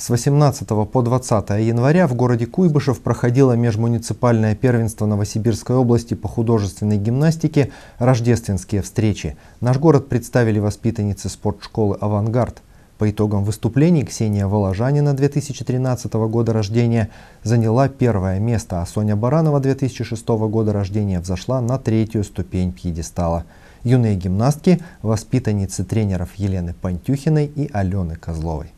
С 18 по 20 января в городе Куйбышев проходило межмуниципальное первенство Новосибирской области по художественной гимнастике «Рождественские встречи». Наш город представили воспитанницы спортшколы «Авангард». По итогам выступлений Ксения Воложанина 2013 года рождения заняла первое место, а Соня Баранова 2006 года рождения взошла на третью ступень пьедестала. Юные гимнастки – воспитанницы тренеров Елены Пантюхиной и Алены Козловой.